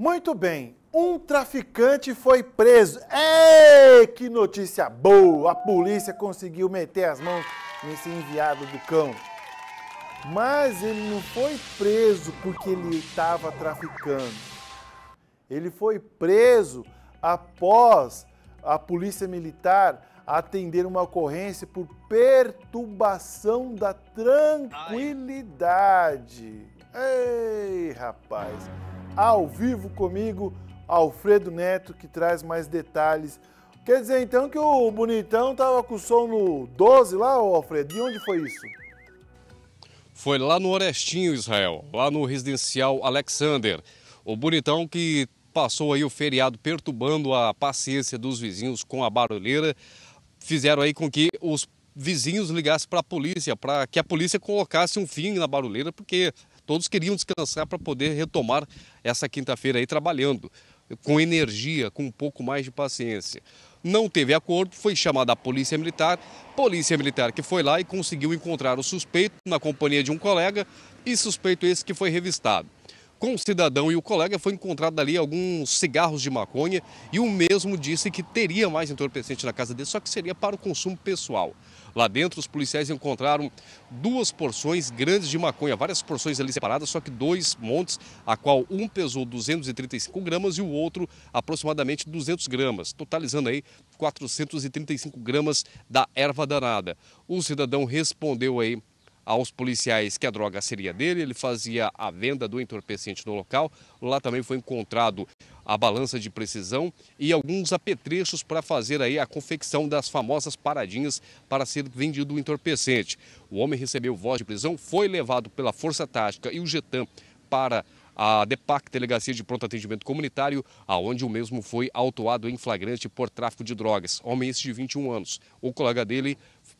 Muito bem, um traficante foi preso. Ei, que notícia boa! A polícia conseguiu meter as mãos nesse enviado do cão. Mas ele não foi preso porque ele estava traficando. Ele foi preso após a polícia militar atender uma ocorrência por perturbação da tranquilidade. Ei, rapaz! ao vivo comigo, Alfredo Neto, que traz mais detalhes. Quer dizer então que o Bonitão tava com o som no 12 lá, Alfredo? De onde foi isso? Foi lá no Orestinho, Israel, lá no residencial Alexander. O Bonitão que passou aí o feriado perturbando a paciência dos vizinhos com a barulheira, fizeram aí com que os vizinhos ligassem para a polícia, para que a polícia colocasse um fim na barulheira, porque Todos queriam descansar para poder retomar essa quinta-feira aí trabalhando com energia, com um pouco mais de paciência. Não teve acordo, foi chamada a Polícia Militar, Polícia Militar que foi lá e conseguiu encontrar o suspeito na companhia de um colega e suspeito esse que foi revistado com o cidadão e o colega foi encontrado ali alguns cigarros de maconha e o mesmo disse que teria mais entorpecente na casa dele, só que seria para o consumo pessoal. Lá dentro, os policiais encontraram duas porções grandes de maconha, várias porções ali separadas, só que dois montes, a qual um pesou 235 gramas e o outro aproximadamente 200 gramas, totalizando aí 435 gramas da erva danada. O cidadão respondeu aí aos policiais que a droga seria dele, ele fazia a venda do entorpecente no local. Lá também foi encontrado a balança de precisão e alguns apetrechos para fazer aí a confecção das famosas paradinhas para ser vendido o entorpecente. O homem recebeu voz de prisão, foi levado pela Força Tática e o Getam para a DEPAC, Delegacia de Pronto Atendimento Comunitário, aonde o mesmo foi autuado em flagrante por tráfico de drogas. Homem esse de 21 anos. O colega dele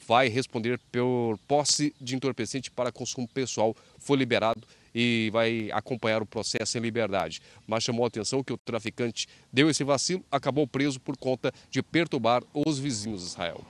vai responder por posse de entorpecente para consumo pessoal. Foi liberado e vai acompanhar o processo em liberdade. Mas chamou a atenção que o traficante deu esse vacilo, acabou preso por conta de perturbar os vizinhos de Israel.